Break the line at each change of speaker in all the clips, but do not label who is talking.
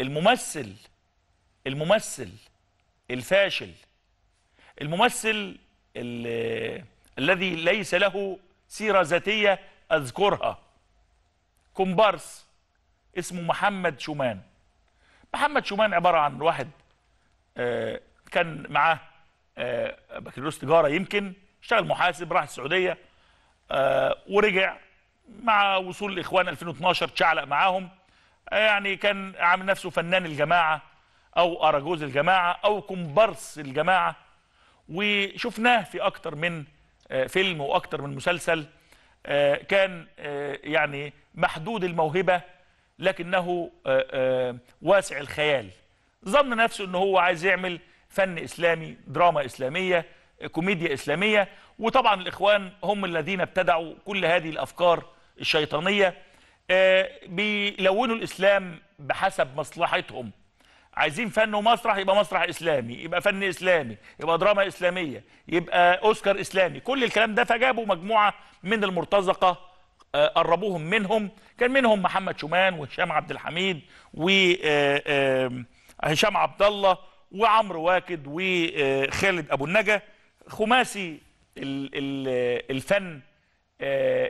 الممثل الممثل الفاشل الممثل الذي ليس له سيرة ذاتية أذكرها كومبارس اسمه محمد شومان محمد شومان عبارة عن واحد آه، كان معاه آه، بكالوريوس تجارة يمكن اشتغل محاسب راح السعودية آه، ورجع مع وصول الإخوان 2012 تشعلق معاهم يعني كان عامل نفسه فنان الجماعه او اراجوز الجماعه او كومبارس الجماعه وشفناه في اكتر من آه، فيلم واكتر من مسلسل آه، كان آه، يعني محدود الموهبه لكنه واسع الخيال ظن نفسه ان هو عايز يعمل فن اسلامي دراما اسلاميه كوميديا اسلاميه وطبعا الاخوان هم الذين ابتدعوا كل هذه الافكار الشيطانيه آه، بيلونوا الاسلام بحسب مصلحتهم عايزين فن ومسرح يبقى مسرح اسلامي يبقى فن اسلامي يبقى دراما اسلاميه يبقى اوسكار اسلامي كل الكلام ده فجابوا مجموعه من المرتزقه آه، قربوهم منهم كان منهم محمد شومان وهشام عبد الحميد وهشام آه، عبد الله وعمرو واكد وخالد ابو النجا خماسي الفن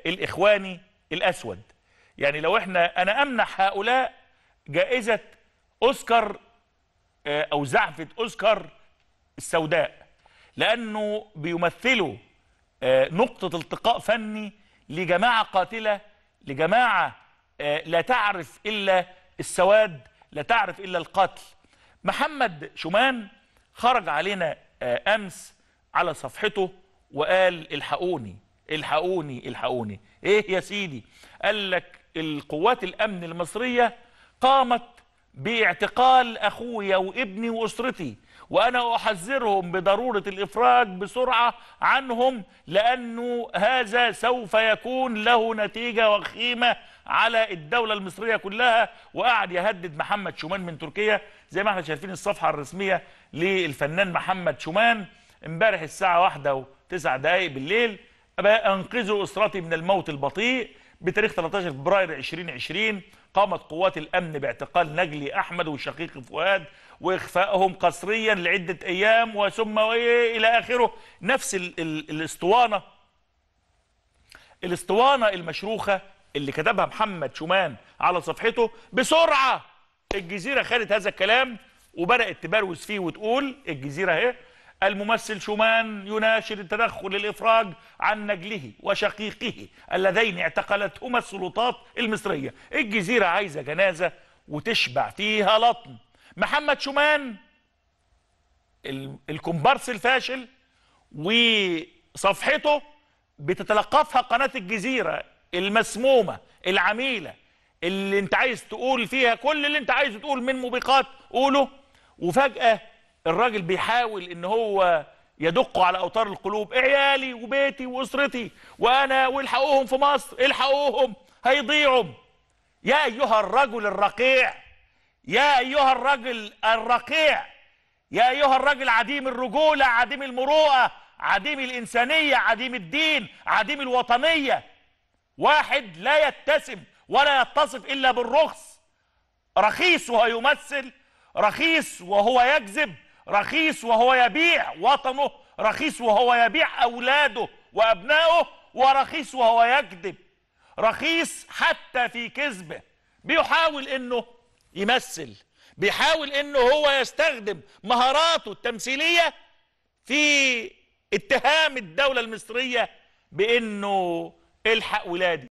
الاخواني الاسود يعني لو احنا انا امنح هؤلاء جائزه اوسكار آه، او زعفه اوسكار السوداء لانه بيمثلوا آه، نقطه التقاء فني لجماعه قاتله لجماعه آه، لا تعرف الا السواد لا تعرف الا القتل محمد شومان خرج علينا امس على صفحته وقال الحقوني الحقوني الحقوني ايه يا سيدي قال لك القوات الأمن المصرية قامت باعتقال أخويا وابني وأسرتي وأنا أحذرهم بضرورة الإفراج بسرعة عنهم لأنه هذا سوف يكون له نتيجة وخيمة على الدولة المصرية كلها وقعد يهدد محمد شومان من تركيا زي ما احنا شايفين الصفحة الرسمية للفنان محمد شومان امبارح الساعة واحدة وتسع دقايق بالليل أنقذوا أسرتي من الموت البطيء بتاريخ 13 فبراير 2020 قامت قوات الأمن باعتقال نجلي أحمد وشقيق فؤاد وإخفائهم قسريا لعدة أيام وثم إلى آخره نفس الـ الـ الاسطوانة الاسطوانة المشروخة اللي كتبها محمد شومان على صفحته بسرعة الجزيرة خدت هذا الكلام وبدأت تبروز فيه وتقول الجزيرة اهي الممثل شومان يناشد التدخل الإفراج عن نجله وشقيقه اللذين اعتقلتهما السلطات المصرية الجزيرة عايزة جنازة وتشبع فيها لطم محمد شومان الكمبارس الفاشل وصفحته بتتلقفها قناة الجزيرة المسمومة العميلة اللي انت عايز تقول فيها كل اللي انت عايزه تقول من موبقات قوله وفجأة الراجل بيحاول ان هو يدق على اوتار القلوب عيالي وبيتي واسرتي وانا والحقوهم في مصر الحقوهم هيضيعوا يا ايها الرجل الرقيع يا ايها الرجل الرقيع يا ايها الرجل عديم الرجوله عديم المروءه عديم الانسانيه عديم الدين عديم الوطنيه واحد لا يتسم ولا يتصف الا بالرخص رخيص وهو يمثل رخيص وهو يكذب رخيص وهو يبيع وطنه رخيص وهو يبيع أولاده وأبنائه ورخيص وهو يكذب رخيص حتى في كذبه بيحاول أنه يمثل بيحاول أنه هو يستخدم مهاراته التمثيلية في اتهام الدولة المصرية بأنه الحق ولادي